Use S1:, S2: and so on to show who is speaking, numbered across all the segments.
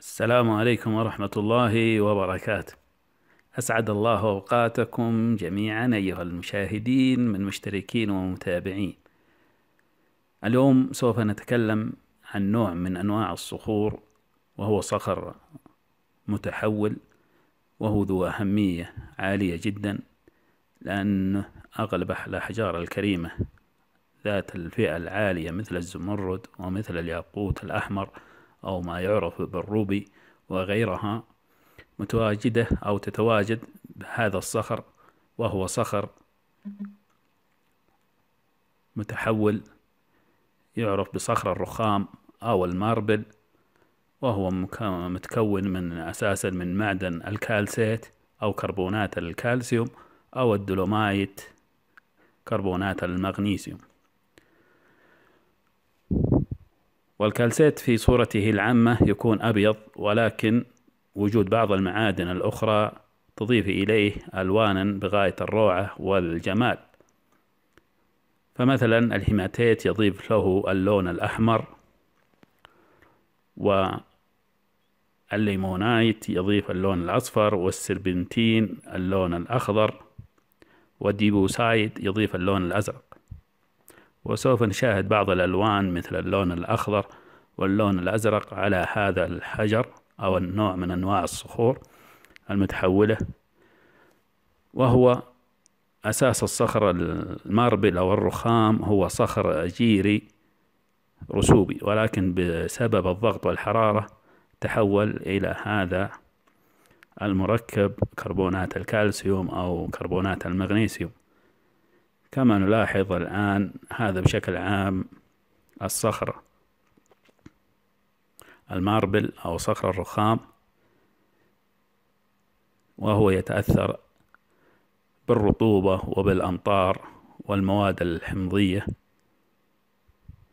S1: السلام عليكم ورحمة الله وبركاته. أسعد الله أوقاتكم جميعا أيها المشاهدين من مشتركين ومتابعين. اليوم سوف نتكلم عن نوع من أنواع الصخور وهو صخر متحول وهو ذو أهمية عالية جدا لأن أغلب الأحجار الكريمة ذات الفئة العالية مثل الزمرد ومثل الياقوت الأحمر أو ما يعرف بالروبي وغيرها متواجدة أو تتواجد بهذا الصخر وهو صخر متحول يعرف بصخر الرخام أو الماربل وهو متكون من أساسا من معدن الكالسيت أو كربونات الكالسيوم أو الدولومايت كربونات المغنيسيوم والكالسيت في صورته العامة يكون أبيض ولكن وجود بعض المعادن الأخرى تضيف إليه ألوانا بغاية الروعة والجمال فمثلا الهيماتيت يضيف له اللون الأحمر والليمونايت يضيف اللون الأصفر والسربنتين اللون الأخضر والديبوسايد يضيف اللون الأزرق وسوف نشاهد بعض الألوان مثل اللون الأخضر واللون الأزرق على هذا الحجر أو النوع من أنواع الصخور المتحولة وهو أساس الصخر الماربل أو الرخام هو صخر جيري رسوبي ولكن بسبب الضغط والحرارة تحول إلى هذا المركب كربونات الكالسيوم أو كربونات المغنيسيوم كما نلاحظ الآن هذا بشكل عام الصخرة الماربل أو صخر الرخام وهو يتأثر بالرطوبة وبالأمطار والمواد الحمضية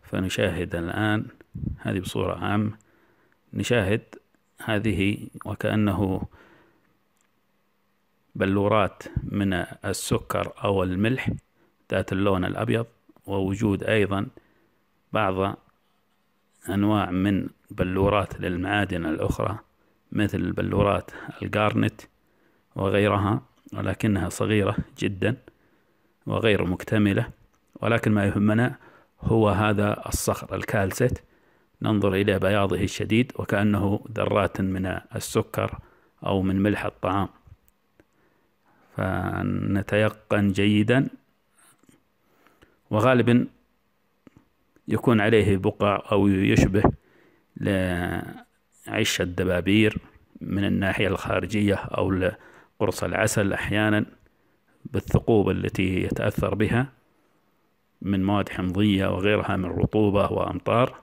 S1: فنشاهد الآن هذه بصورة عامة نشاهد هذه وكأنه بلورات من السكر أو الملح ذات اللون الأبيض ووجود أيضا بعض أنواع من بلورات للمعادن الأخرى مثل بلورات الجارنت وغيرها ولكنها صغيرة جدا وغير مكتملة ولكن ما يهمنا هو هذا الصخر الكالسيت ننظر إلى بياضه الشديد وكأنه ذرات من السكر أو من ملح الطعام فنتيقن جيدا وغالبا يكون عليه بقع أو يشبه لعش الدبابير من الناحية الخارجية أو قرص العسل أحيانا بالثقوب التي يتأثر بها من مواد حمضية وغيرها من رطوبة وأمطار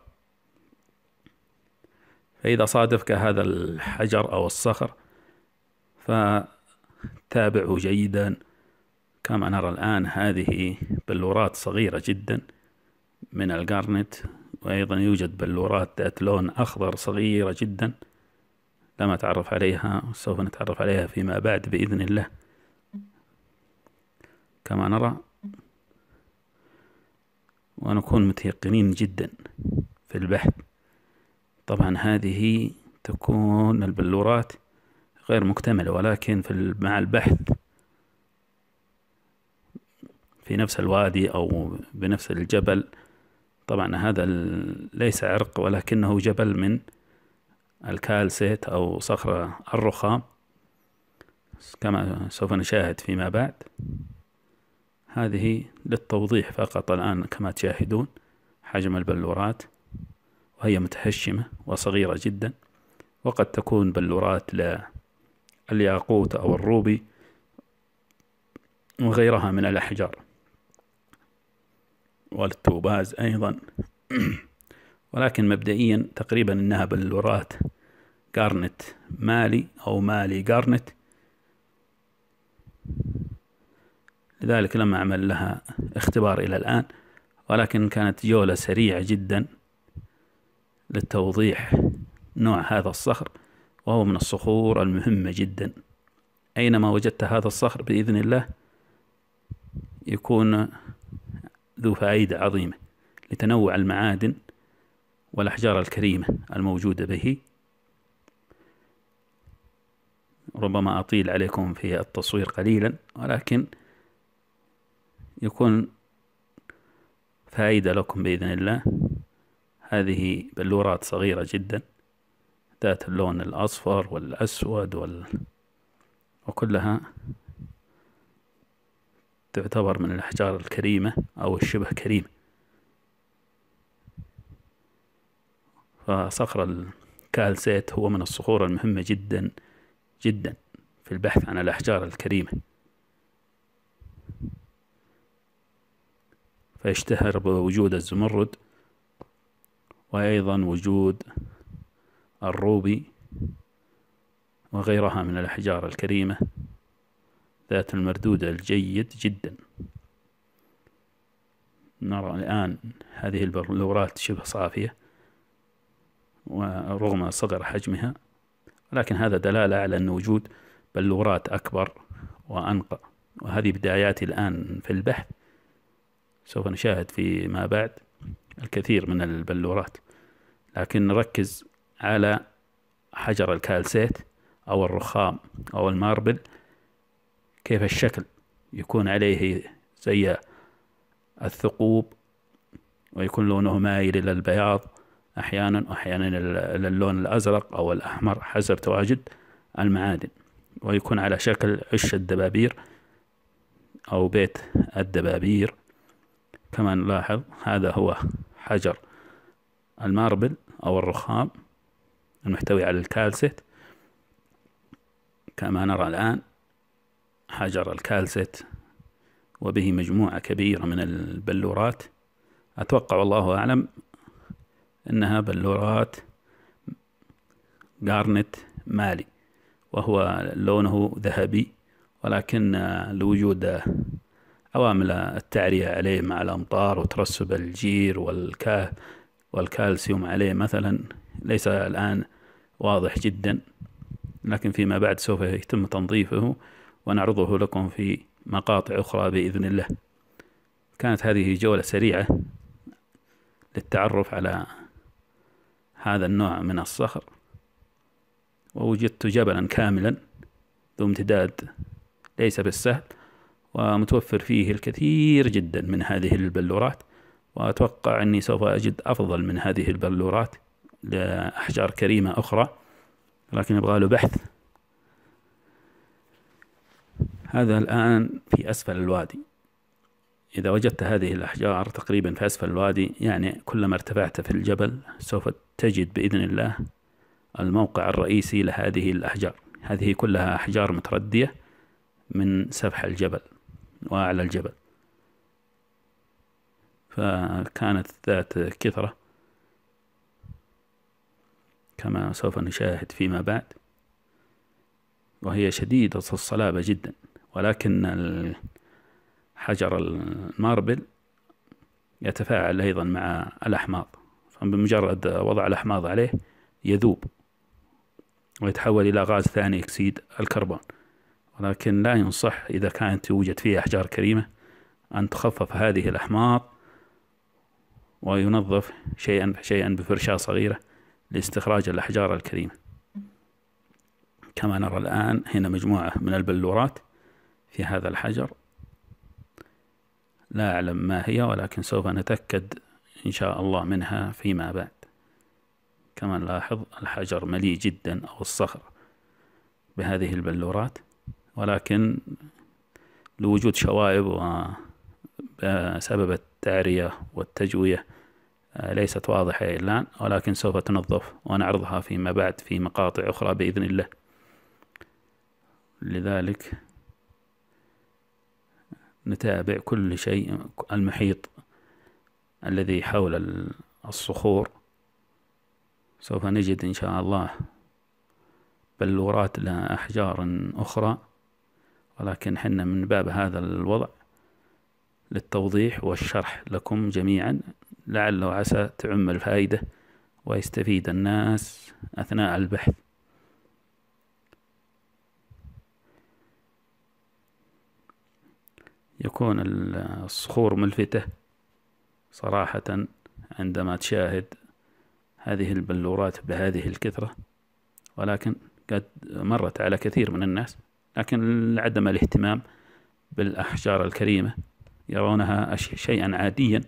S1: فإذا صادفك هذا الحجر أو الصخر فتابعه جيداً كما نرى الآن هذه بلورات صغيرة جدا من الجارنت وأيضا يوجد بلورات ذات لون أخضر صغيرة جدا لم أتعرف عليها سوف نتعرف عليها فيما بعد بإذن الله كما نرى ونكون متيقنين جدا في البحث طبعا هذه تكون البلورات غير مكتملة ولكن في مع البحث في نفس الوادي أو بنفس الجبل طبعا هذا ليس عرق ولكنه جبل من الكالسيت أو صخرة الرخام كما سوف نشاهد فيما بعد هذه للتوضيح فقط الآن كما تشاهدون حجم البلورات وهي متهشمة وصغيرة جدا وقد تكون بلورات للياقوت أو الروبي وغيرها من الأحجار والتوباز أيضا ولكن مبدئيا تقريبا إنها بلورات جارنت مالي أو مالي جارنت لذلك لم أعمل لها اختبار إلى الآن ولكن كانت جولة سريعة جدا للتوضيح نوع هذا الصخر وهو من الصخور المهمة جدا أينما وجدت هذا الصخر بإذن الله يكون ذو فائدة عظيمة لتنوع المعادن والأحجار الكريمة الموجودة به ربما أطيل عليكم في التصوير قليلا ولكن يكون فائدة لكم بإذن الله هذه بلورات صغيرة جدا ذات اللون الأصفر والأسود وال... وكلها تعتبر من الأحجار الكريمة أو الشبه كريمة فصخر الكالسيت هو من الصخور المهمة جدا جدا في البحث عن الأحجار الكريمة فيشتهر بوجود الزمرد وأيضا وجود الروبي وغيرها من الأحجار الكريمة ذات المردود الجيد جدا نرى الآن هذه البلورات شبه صافية ورغم صغر حجمها لكن هذا دلالة على أن وجود بلورات أكبر وأنقى وهذه بداياتي الآن في البحث سوف نشاهد فيما بعد الكثير من البلورات لكن نركز على حجر الكالسيت أو الرخام أو الماربل كيف الشكل يكون عليه زي الثقوب ويكون لونه مائل إلى البياض أحيانا وأحيانا إلى اللون الأزرق أو الأحمر حسب تواجد المعادن ويكون على شكل عش الدبابير أو بيت الدبابير كما نلاحظ هذا هو حجر الماربل أو الرخام المحتوي على الكالسيت كما نرى الآن حجر الكالسيت وبه مجموعة كبيرة من البلورات أتوقع والله أعلم أنها بلورات جارنت مالي وهو لونه ذهبي ولكن لوجود عوامل التعرية عليه مع الأمطار وترسب الجير والكا والكالسيوم عليه مثلا ليس الآن واضح جدا لكن فيما بعد سوف يتم تنظيفه ونعرضه لكم في مقاطع أخرى بإذن الله كانت هذه جولة سريعة للتعرف على هذا النوع من الصخر ووجدت جبلا كاملا ذو امتداد ليس بالسهل ومتوفر فيه الكثير جدا من هذه البلورات وأتوقع أني سوف أجد أفضل من هذه البلورات لأحجار كريمة أخرى لكن يبغى له بحث هذا الآن في أسفل الوادي إذا وجدت هذه الأحجار تقريبا في أسفل الوادي يعني كلما ارتفعت في الجبل سوف تجد بإذن الله الموقع الرئيسي لهذه الأحجار هذه كلها أحجار متردية من سفح الجبل وأعلى الجبل فكانت ذات كثرة كما سوف نشاهد فيما بعد وهي شديدة الصلابة جداً ولكن حجر الماربل يتفاعل أيضا مع الأحماض فبمجرد وضع الأحماض عليه يذوب ويتحول إلى غاز ثاني أكسيد الكربون ولكن لا ينصح إذا كانت يوجد فيه أحجار كريمة أن تخفف هذه الأحماض وينظف شيئا فشيئا بفرشاة صغيرة لاستخراج الأحجار الكريمة كما نرى الآن هنا مجموعة من البلورات في هذا الحجر لا أعلم ما هي ولكن سوف نتأكد إن شاء الله منها فيما بعد كما نلاحظ الحجر مليء جدا أو الصخر بهذه البلورات ولكن لوجود شوائب وسبب التعرية والتجوية آه، ليست واضحة الآن ولكن سوف تنظف ونعرضها فيما بعد في مقاطع أخرى بإذن الله لذلك نتابع كل شيء المحيط الذي حول الصخور سوف نجد إن شاء الله بلورات لها أحجار أخرى ولكن حنا من باب هذا الوضع للتوضيح والشرح لكم جميعا لعل وعسى تعم الفائدة ويستفيد الناس أثناء البحث يكون الصخور ملفتة صراحة عندما تشاهد هذه البلورات بهذه الكثرة ولكن قد مرت على كثير من الناس لكن عدم الاهتمام بالأحجار الكريمة يرونها شيئا عاديا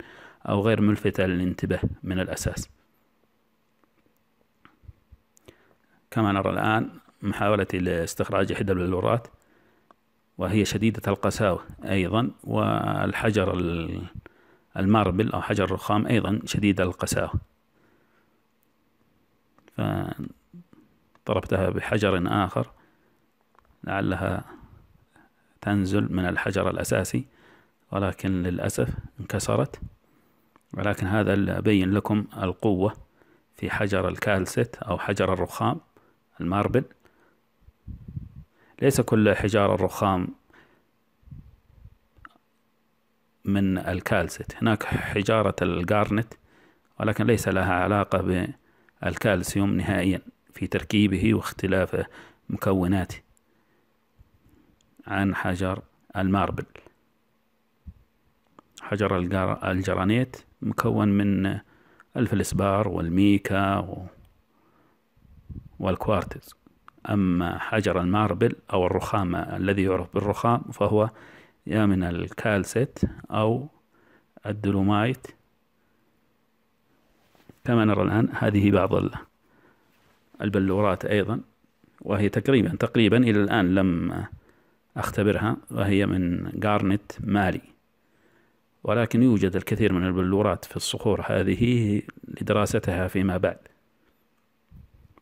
S1: أو غير ملفتة للانتباه من الأساس كما نرى الآن محاولتي لاستخراج إحدى البلورات وهي شديدة القساوة أيضا والحجر الماربل أو حجر الرخام أيضا شديد القساوة فضربتها بحجر آخر لعلها تنزل من الحجر الأساسي ولكن للأسف انكسرت ولكن هذا أبين لكم القوة في حجر الكالسيت أو حجر الرخام الماربل ليس كل حجار الرخام من الكالسيت هناك حجارة الجارنت ولكن ليس لها علاقة بالكالسيوم نهائيا في تركيبه واختلاف مكوناته عن حجر الماربل حجر الجرانيت مكون من الفلسبار والميكا والكوارتز أما حجر الماربل أو الرخام الذي يعرف بالرخام فهو يا من الكالسيت أو الدولومايت كما نرى الآن هذه بعض البلورات أيضا وهي تقريبا تقريبا إلى الآن لم أختبرها وهي من جارنت مالي ولكن يوجد الكثير من البلورات في الصخور هذه لدراستها فيما بعد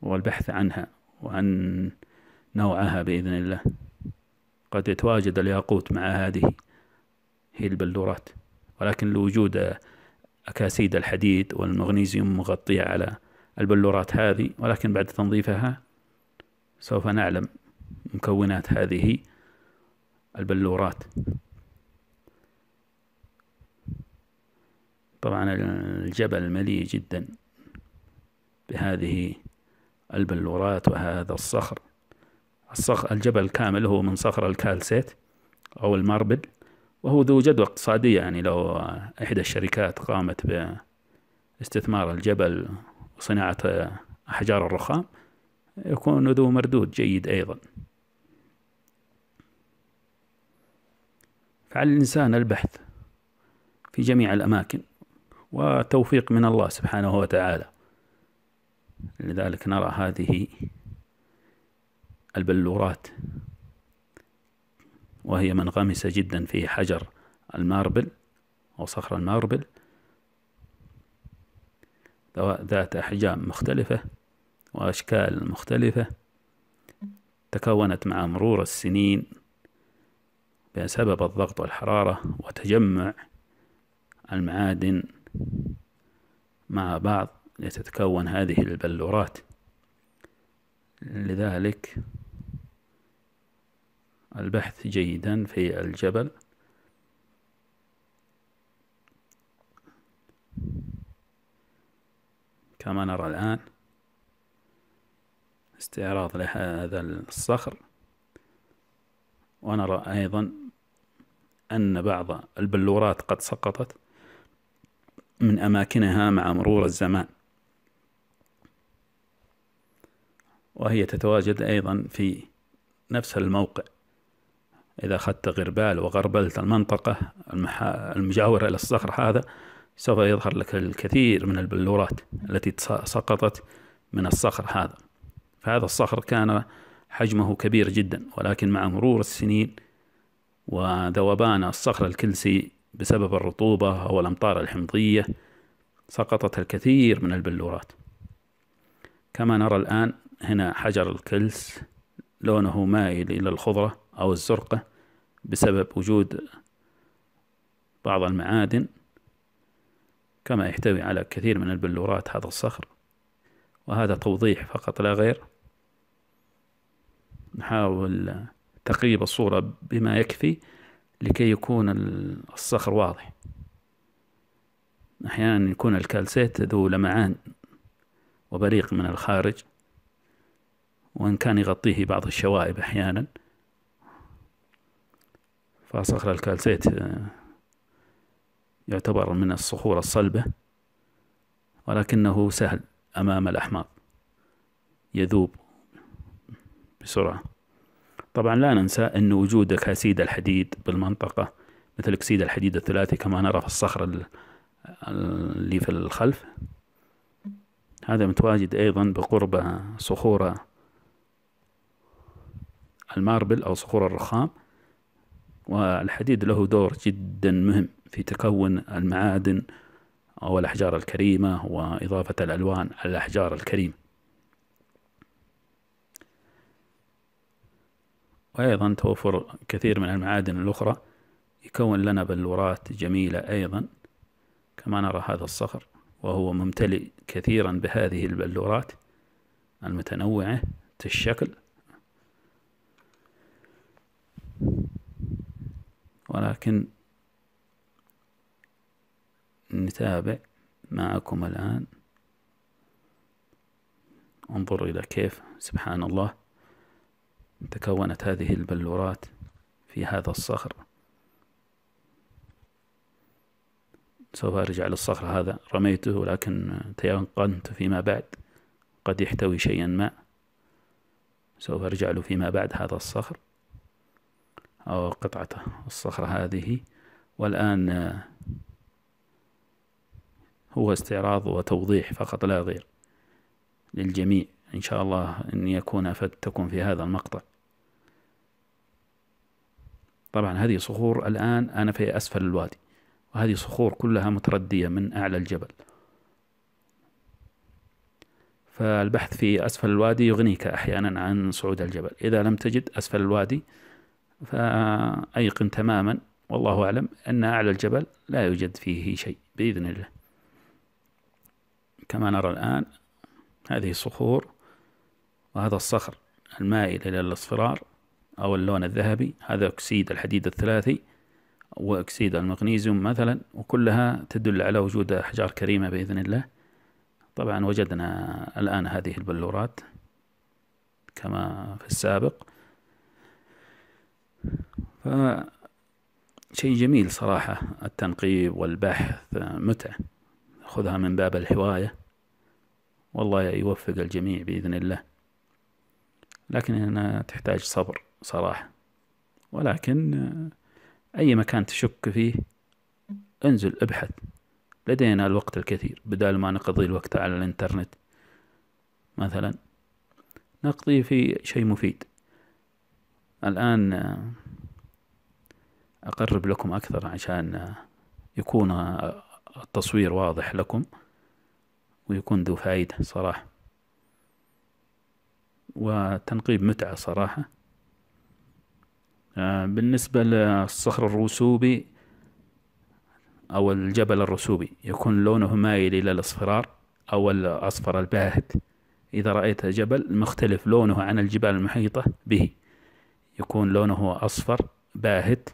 S1: والبحث عنها وعن نوعها بإذن الله قد يتواجد الياقوت مع هذه هي البلورات ولكن لوجود أكاسيد الحديد والمغنيسيوم مغطية على البلورات هذه ولكن بعد تنظيفها سوف نعلم مكونات هذه البلورات طبعا الجبل مليء جدا بهذه البلورات وهذا الصخر الصخر الجبل كامل هو من صخر الكالسيت أو الماربل وهو ذو جدوى اقتصادية يعني لو إحدى الشركات قامت باستثمار الجبل وصناعة أحجار الرخام يكون ذو مردود جيد أيضا فعلى الإنسان البحث في جميع الأماكن وتوفيق من الله سبحانه وتعالى لذلك نرى هذه البلورات وهي منغمسة جدا في حجر الماربل أو صخر الماربل ذات أحجام مختلفة وأشكال مختلفة تكونت مع مرور السنين بسبب الضغط والحرارة وتجمع المعادن مع بعض لتتكون هذه البلورات لذلك البحث جيدا في الجبل كما نرى الآن استعراض لهذا الصخر ونرى أيضا أن بعض البلورات قد سقطت من أماكنها مع مرور الزمان وهي تتواجد أيضا في نفس الموقع إذا أخذت غربال وغربلت المنطقة المجاورة إلى الصخر هذا سوف يظهر لك الكثير من البلورات التي سقطت من الصخر هذا فهذا الصخر كان حجمه كبير جدا ولكن مع مرور السنين وذوبان الصخر الكلسي بسبب الرطوبة أو الأمطار الحمضية سقطت الكثير من البلورات كما نرى الآن هنا حجر الكلس لونه مائل إلى الخضرة أو الزرقة بسبب وجود بعض المعادن كما يحتوي على كثير من البلورات هذا الصخر وهذا توضيح فقط لا غير نحاول تقريب الصورة بما يكفي لكي يكون الصخر واضح أحيانا يكون الكالسيت ذو لمعان وبريق من الخارج وإن كان يغطيه بعض الشوائب أحيانا فصخر الكالسيت آه، يعتبر من الصخور الصلبة ولكنه سهل أمام الأحماض يذوب بسرعة طبعا لا ننسى أن وجود أكسيد الحديد بالمنطقة مثل أكسيد الحديد الثلاثي كما نرى في الصخر اللي في الخلف هذا متواجد أيضا بقرب صخور الماربل أو صخور الرخام والحديد له دور جدا مهم في تكون المعادن أو الأحجار الكريمة وإضافة الألوان على الأحجار الكريمة وأيضا توفر كثير من المعادن الأخرى يكون لنا بلورات جميلة أيضا كما نرى هذا الصخر وهو ممتلئ كثيرا بهذه البلورات المتنوعة الشكل ولكن نتابع معكم الآن انظر إلى كيف سبحان الله تكونت هذه البلورات في هذا الصخر سوف أرجع للصخر هذا رميته لكن تيقنت فيما بعد قد يحتوي شيئا ما سوف أرجع له فيما بعد هذا الصخر أو قطعة الصخرة هذه والآن هو استعراض وتوضيح فقط لا غير للجميع إن شاء الله أني أكون أفدتكم في هذا المقطع طبعا هذه صخور الآن أنا في أسفل الوادي وهذه صخور كلها متردية من أعلى الجبل فالبحث في أسفل الوادي يغنيك أحيانا عن صعود الجبل إذا لم تجد أسفل الوادي فأيقن تماما والله أعلم أن أعلى الجبل لا يوجد فيه شيء بإذن الله كما نرى الآن هذه الصخور وهذا الصخر المائل إلى الاصفرار أو اللون الذهبي هذا أكسيد الحديد الثلاثي وأكسيد المغنيزيوم مثلا وكلها تدل على وجود أحجار كريمة بإذن الله طبعا وجدنا الآن هذه البلورات كما في السابق ف شيء جميل صراحة التنقيب والبحث متعة خذها من باب الهواية والله يوفق الجميع بإذن الله لكن هنا تحتاج صبر صراحة ولكن أي مكان تشك فيه انزل ابحث لدينا الوقت الكثير بدال ما نقضي الوقت على الإنترنت مثلا نقضي في شيء مفيد الآن آه، أقرب لكم أكثر عشان آه، يكون آه، التصوير واضح لكم ويكون ذو فائدة صراحة وتنقيب متعة صراحة بالنسبة للصخر الرسوبي أو الجبل الرسوبي يكون لونه مايل إلى الأصفرار أو الأصفر الباهت إذا رأيت جبل مختلف لونه عن الجبال المحيطة به يكون لونه أصفر باهت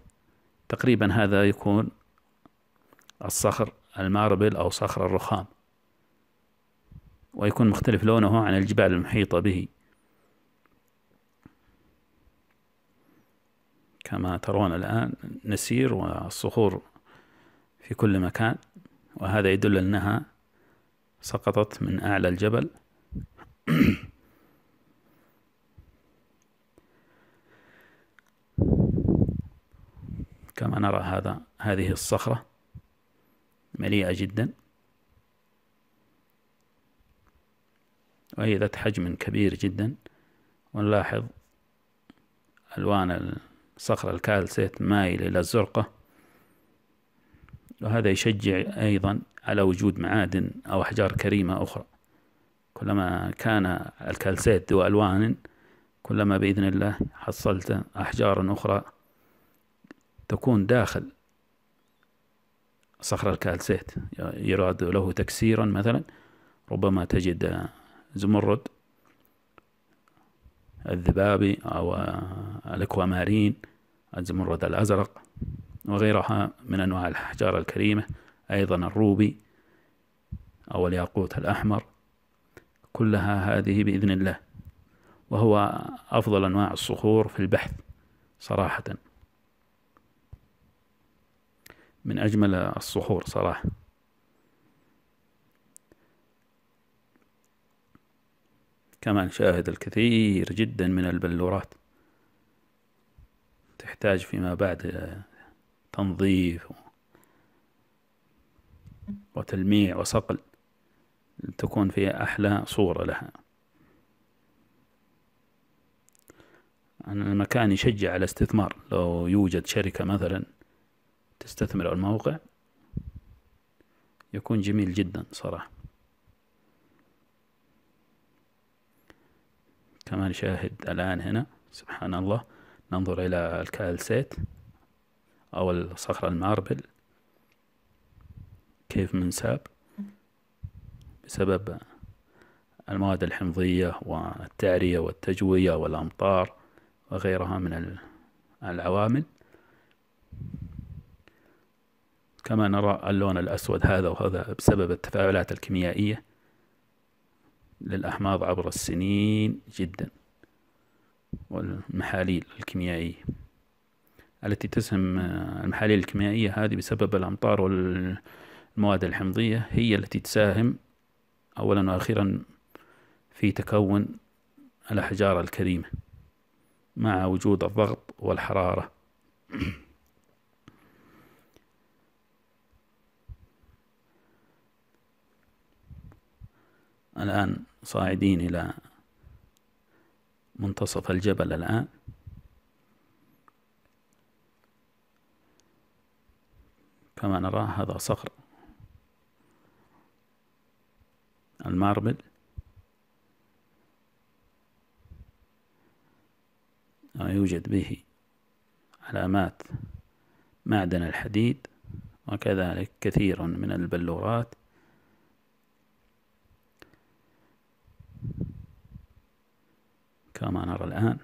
S1: تقريبا هذا يكون الصخر الماربل أو صخر الرخام ويكون مختلف لونه عن الجبال المحيطة به كما ترون الآن نسير والصخور في كل مكان وهذا يدل أنها سقطت من أعلى الجبل كما نرى هذا هذه الصخرة مليئة جدا وهي ذات حجم كبير جدا ونلاحظ ألوان الصخرة الكالسيت مايل إلى الزرقة وهذا يشجع أيضا على وجود معادن أو أحجار كريمة أخرى كلما كان الكالسيت ذو ألوان كلما بإذن الله حصلت أحجارا أخرى تكون داخل صخر الكالسيت يراد له تكسيرا مثلا ربما تجد زمرد الذبابي أو الأكوامارين الزمرد الأزرق وغيرها من أنواع الأحجار الكريمة أيضا الروبي أو الياقوت الأحمر كلها هذه بإذن الله وهو أفضل أنواع الصخور في البحث صراحةً من أجمل الصحور صراحة كما نشاهد الكثير جدا من البلورات تحتاج فيما بعد تنظيف وتلميع وصقل لتكون في أحلى صورة لها أنا المكان يشجع على استثمار لو يوجد شركة مثلا تستثمر الموقع يكون جميل جدا صراحة كما نشاهد الآن هنا سبحان الله ننظر إلى الكالسيت أو الصخرة الماربل كيف منساب بسبب المواد الحمضية والتعرية والتجوية والأمطار وغيرها من العوامل كما نرى اللون الأسود هذا وهذا بسبب التفاعلات الكيميائية للأحماض عبر السنين جدا والمحاليل الكيميائية التي تسهم آه، المحاليل الكيميائية هذه بسبب الأمطار والمواد الحمضية هي التي تساهم أولا وأخيرا في تكون الأحجار الكريمة مع وجود الضغط والحرارة الآن صاعدين إلى منتصف الجبل الآن كما نرى هذا صخر الماربل ويوجد به علامات معدن الحديد وكذلك كثير من البلورات كما نرى الآن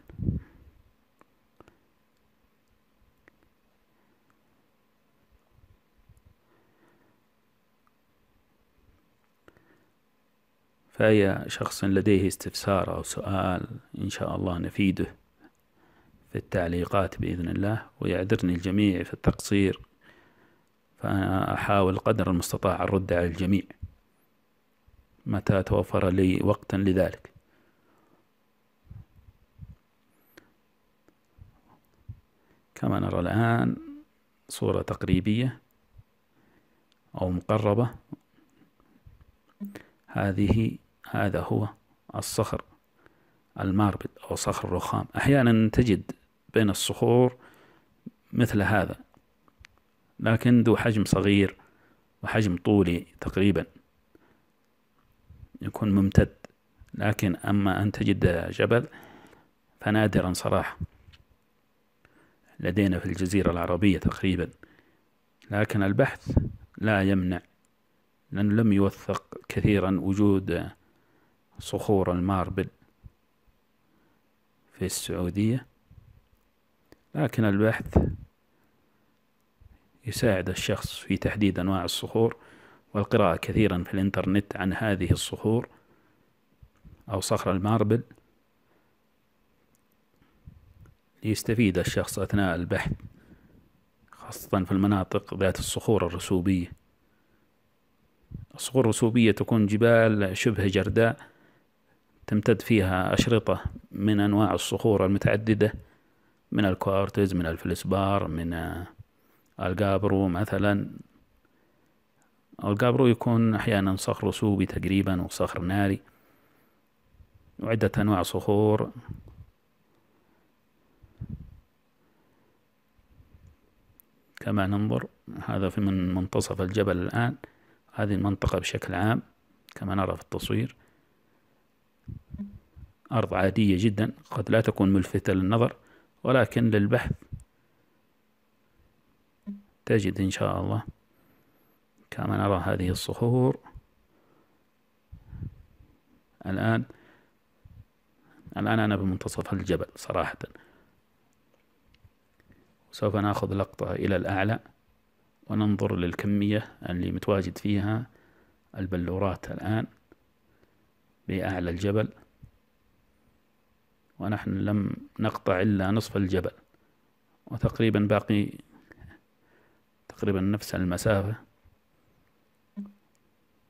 S1: فأي شخص لديه استفسار أو سؤال إن شاء الله نفيده في التعليقات بإذن الله ويعذرني الجميع في التقصير فأنا أحاول قدر المستطاع الرد أرد على الجميع متى توفر لي وقتا لذلك كما نرى الآن صورة تقريبية أو مقربة هذه هذا هو الصخر الماربد أو صخر الرخام أحيانا تجد بين الصخور مثل هذا لكن ذو حجم صغير وحجم طولي تقريبا يكون ممتد لكن أما أن تجد جبل فنادرا صراحة لدينا في الجزيرة العربية تقريبا لكن البحث لا يمنع لأنه لم يوثق كثيرا وجود صخور الماربل في السعودية لكن البحث يساعد الشخص في تحديد أنواع الصخور والقراءة كثيرا في الإنترنت عن هذه الصخور أو صخر الماربل ليستفيد الشخص أثناء البحث خاصة في المناطق ذات الصخور الرسوبية الصخور الرسوبية تكون جبال شبه جرداء تمتد فيها أشرطة من أنواع الصخور المتعددة من الكوارتز من الفلسبار من الجابرو مثلا الجابرو يكون أحيانا صخر رسوبي تقريبا وصخر ناري وعدة أنواع صخور كما ننظر هذا في من منتصف الجبل الآن هذه المنطقة بشكل عام كما نرى في التصوير أرض عادية جدا قد لا تكون ملفتة للنظر ولكن للبحث تجد إن شاء الله كما نرى هذه الصخور الآن الآن أنا بمنتصف الجبل صراحة سوف ناخذ لقطة إلى الأعلى وننظر للكمية اللي متواجد فيها البلورات الآن بأعلى الجبل ونحن لم نقطع إلا نصف الجبل وتقريبا باقي تقريبا نفس المسافة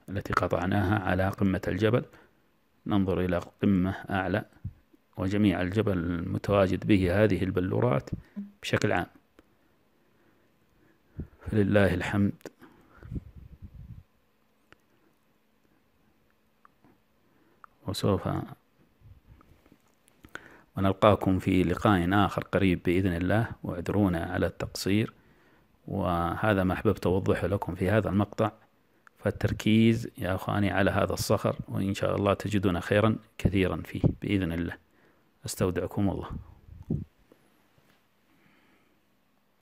S1: التي قطعناها على قمة الجبل ننظر إلى قمة أعلى وجميع الجبل المتواجد به هذه البلورات بشكل عام فلله الحمد وسوف ونلقاكم في لقاء آخر قريب بإذن الله واعذرونا على التقصير وهذا ما أحببت أوضحه لكم في هذا المقطع فالتركيز يا أخواني على هذا الصخر وإن شاء الله تجدون خيرا كثيرا فيه بإذن الله أستودعكم الله